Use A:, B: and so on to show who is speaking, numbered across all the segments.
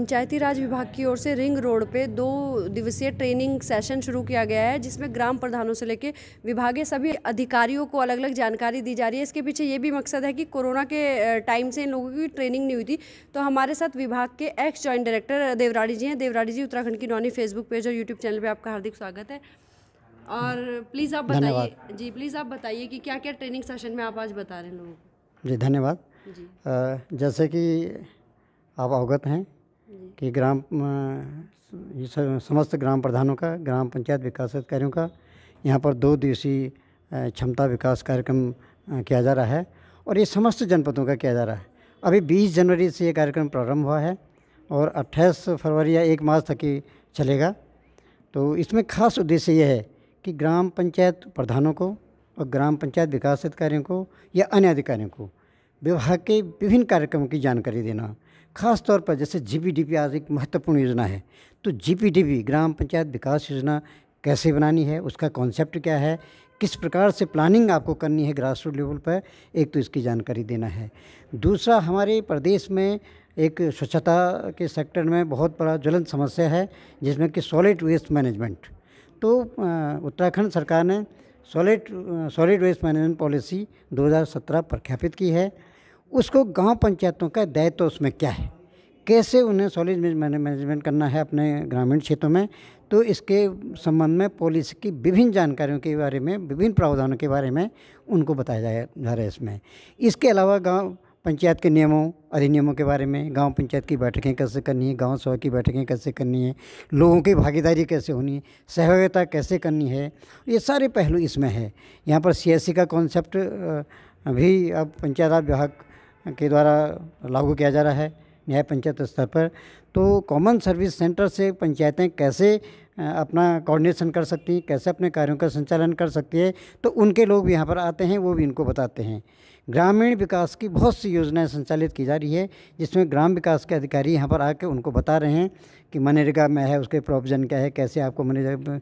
A: पंचायती राज विभाग की ओर से रिंग रोड पे दो दिवसीय ट्रेनिंग सेशन शुरू किया गया है जिसमें ग्राम प्रधानों से लेकर विभागीय सभी अधिकारियों को अलग अलग जानकारी दी जा रही है इसके पीछे ये भी मकसद है कि कोरोना के टाइम से इन लोगों की ट्रेनिंग नहीं हुई थी तो हमारे साथ विभाग के ex joint director Devradi ji हैं देवराड़ी जी उत्तराखंड की नौनी फेसबुक पेज और यूट्यूब चैनल पर आपका हार्दिक स्वागत है और प्लीज़ आप बताइए जी प्लीज़ आप बताइए कि क्या क्या ट्रेनिंग सेशन में आप आज बता रहे हैं लोगों
B: को जी धन्यवाद जी जैसे कि आप अवगत हैं कि ग्राम समस्त ग्राम प्रधानों का ग्राम पंचायत विकास अधिकारियों का यहाँ पर दो दिवसीय क्षमता विकास कार्यक्रम किया जा रहा है और ये समस्त जनपदों का किया जा रहा है अभी 20 जनवरी से ये कार्यक्रम प्रारंभ हुआ है और 28 फरवरी या एक मार्च तक ही चलेगा तो इसमें खास उद्देश्य यह है कि ग्राम पंचायत प्रधानों को और ग्राम पंचायत विकास अधिकारियों को या अन्य अधिकारियों को विवाह के विभिन्न कार्यक्रमों की जानकारी देना खास तौर पर जैसे जी पी डी पी आज एक महत्वपूर्ण योजना है तो जी पी डी पी ग्राम पंचायत विकास योजना कैसे बनानी है उसका कॉन्सेप्ट क्या है किस प्रकार से प्लानिंग आपको करनी है ग्रास रूट लेवल पर एक तो इसकी जानकारी देना है दूसरा हमारे प्रदेश में एक स्वच्छता के सेक्टर में बहुत बड़ा ज्वलंत समस्या है जिसमें कि सॉलिड वेस्ट मैनेजमेंट तो उत्तराखंड सरकार ने solid solid waste management policy 2017 प्रख्यापित की है उसको गांव पंचायतों का दायित्व तो उसमें क्या है कैसे उन्हें सॉलिड मैनेजमेंट करना है अपने ग्रामीण क्षेत्रों में तो इसके संबंध में पॉलिसी की विभिन्न जानकारियों के बारे में विभिन्न प्रावधानों के बारे में उनको बताया जाए जा रहा है इसमें इसके अलावा गाँव पंचायत के नियमों अधिनियमों के बारे में गांव पंचायत की बैठकें कैसे करनी है गांव सभा की बैठकें कैसे करनी है लोगों की भागीदारी कैसे होनी है सहभागिता कैसे करनी है ये सारे पहलू इसमें है यहाँ पर सी का कॉन्सेप्ट भी अब पंचायत विभाग के द्वारा लागू किया जा रहा है न्याय पंचायत स्तर पर तो कॉमन सर्विस सेंटर से पंचायतें कैसे अपना कोऑर्डिनेशन कर सकती हैं कैसे अपने कार्यों का संचालन कर सकती है तो उनके लोग भी यहाँ पर आते हैं वो भी इनको बताते हैं ग्रामीण विकास की बहुत सी योजनाएं संचालित की जा रही है जिसमें ग्राम विकास के अधिकारी यहाँ पर आके उनको बता रहे हैं कि मनरेगा में है उसके प्रोविज़न क्या है कैसे आपको मनरेगा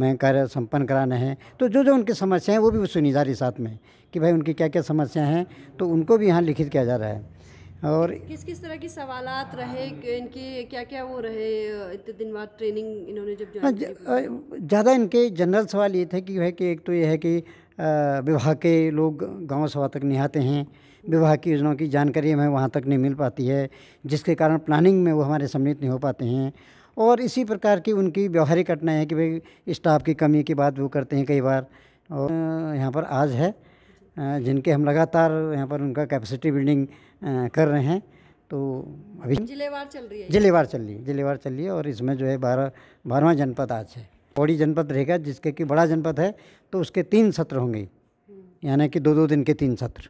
B: मैं कार्य संपन्न कराने है तो जो जो उनकी समस्याएं हैं वो भी वो रही साथ में कि भाई उनकी क्या क्या समस्याएं हैं तो उनको भी यहाँ लिखित किया जा रहा है और
A: किस किस तरह की सवालत रहे इनके क्या क्या वो रहे इतने दिन बाद ट्रेनिंग इन्होंने जब हाँ,
B: ज़्यादा इनके जनरल सवाल ये थे कि है कि एक तो ये है कि विवाह के लोग गाँव सभा तक नहीं आते हैं विवाह की योजनाओं की जानकारी हमें वहाँ तक नहीं मिल पाती है जिसके कारण प्लानिंग में वो हमारे सम्मिलित नहीं हो पाते हैं और इसी प्रकार की उनकी व्यवहारिक घटनाएँ कि भाई स्टाफ की कमी की बात वो करते हैं कई बार और यहाँ पर आज है जिनके हम लगातार यहाँ पर उनका कैपेसिटी बिल्डिंग कर रहे हैं तो अभी
A: जिलेवार चल रही है जिलेवार चल
B: रही है जिलेवार चल रही है और इसमें जो है बारह बारहवा जनपद आज है पौड़ी जनपद रहेगा जिसके कि बड़ा जनपद है तो उसके तीन सत्र होंगे हम्म। यानी कि दो दो दिन के तीन सत्र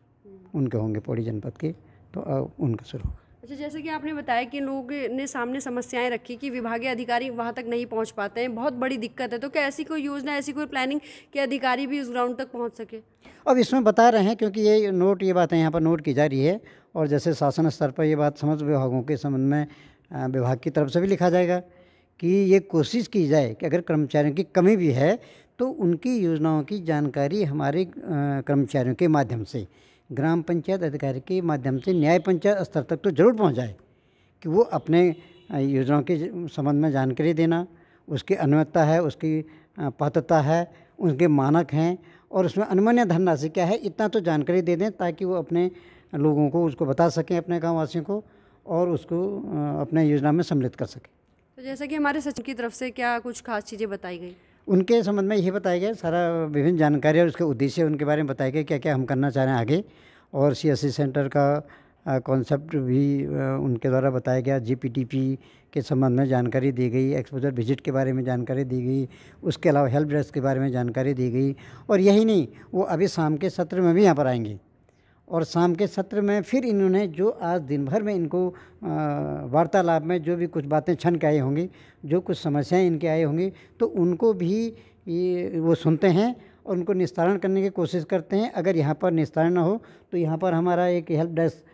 B: उनके होंगे पौड़ी जनपद के तो उनका शुरू होगा
A: अच्छा जैसे कि आपने बताया कि लोग ने सामने समस्याएं रखी कि विभागीय अधिकारी वहां तक नहीं पहुंच पाते हैं बहुत बड़ी दिक्कत है तो क्या ऐसी कोई योजना ऐसी कोई प्लानिंग कि अधिकारी भी उस ग्राउंड तक पहुंच सके
B: अब इसमें बता रहे हैं क्योंकि ये नोट ये बातें यहाँ पर नोट की जा रही है और जैसे शासन स्तर पर ये बात समस्त विभागों के संबंध में विभाग की तरफ से भी लिखा जाएगा कि ये कोशिश की जाए कि अगर कर्मचारियों की कमी भी है तो उनकी योजनाओं की जानकारी हमारे कर्मचारियों के माध्यम से ग्राम पंचायत अधिकारी के माध्यम से न्याय पंचायत स्तर तक तो जरूर पहुँचाए कि वो अपने योजनाओं के संबंध में जानकारी देना उसकी अनुमता है उसकी पात्रता है उनके मानक हैं और उसमें अनुमान्य धनराशि क्या है इतना तो जानकारी दे दें ताकि वो अपने लोगों को उसको बता सकें अपने गाँव वासियों को और उसको अपने योजना में सम्मिलित कर सकें
A: तो जैसा कि हमारे सचिव की तरफ से क्या कुछ खास चीज़ें बताई गई
B: उनके संबंध में यही बताया गया सारा विभिन्न जानकारी और उसके उद्देश्य उनके बारे में बताया गया क्या क्या हम करना चाह रहे हैं आगे और सी सेंटर का कॉन्सेप्ट भी उनके द्वारा बताया गया जी के संबंध में जानकारी दी गई एक्सपोजर विजिट के बारे में जानकारी दी गई उसके अलावा हेल्प डेस्क के बारे में जानकारी दी गई और यही नहीं वो अभी शाम के सत्र में भी यहाँ पर आएंगे और शाम के सत्र में फिर इन्होंने जो आज दिन भर में इनको वार्तालाप में जो भी कुछ बातें छन के आई होंगी जो कुछ समस्याएं इनके आई होंगी तो उनको भी वो सुनते हैं और उनको निस्तारण करने की कोशिश करते हैं अगर यहाँ पर निस्तारण ना हो तो यहाँ पर हमारा एक हेल्प डेस्क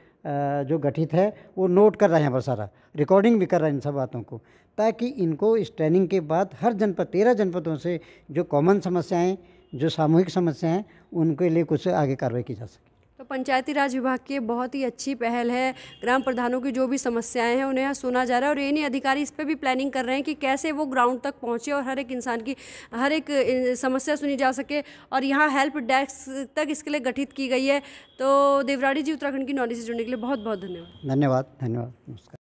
B: जो गठित है वो नोट कर रहा है यहाँ पर सारा रिकॉर्डिंग भी कर रहा है इन सब बातों को ताकि इनको इस ट्रेनिंग के बाद हर जनपद तेरह जनपदों से जो कॉमन समस्याएं जो सामूहिक समस्याएं उनके लिए कुछ आगे कार्रवाई की जा सके
A: तो पंचायती राज विभाग की बहुत ही अच्छी पहल है ग्राम प्रधानों की जो भी समस्याएं हैं उन्हें यहाँ सुना जा रहा है और ये नहीं अधिकारी इस पर भी प्लानिंग कर रहे हैं कि कैसे वो ग्राउंड तक पहुँचे और हर एक इंसान की हर एक समस्या सुनी जा सके और यहाँ हेल्प डेस्क तक इसके लिए गठित की गई है तो देवराड़ी जी उत्तराखंड की नॉलेज से जुड़ने के लिए बहुत बहुत धन्यवाद
B: धन्यवाद धन्यवाद नमस्कार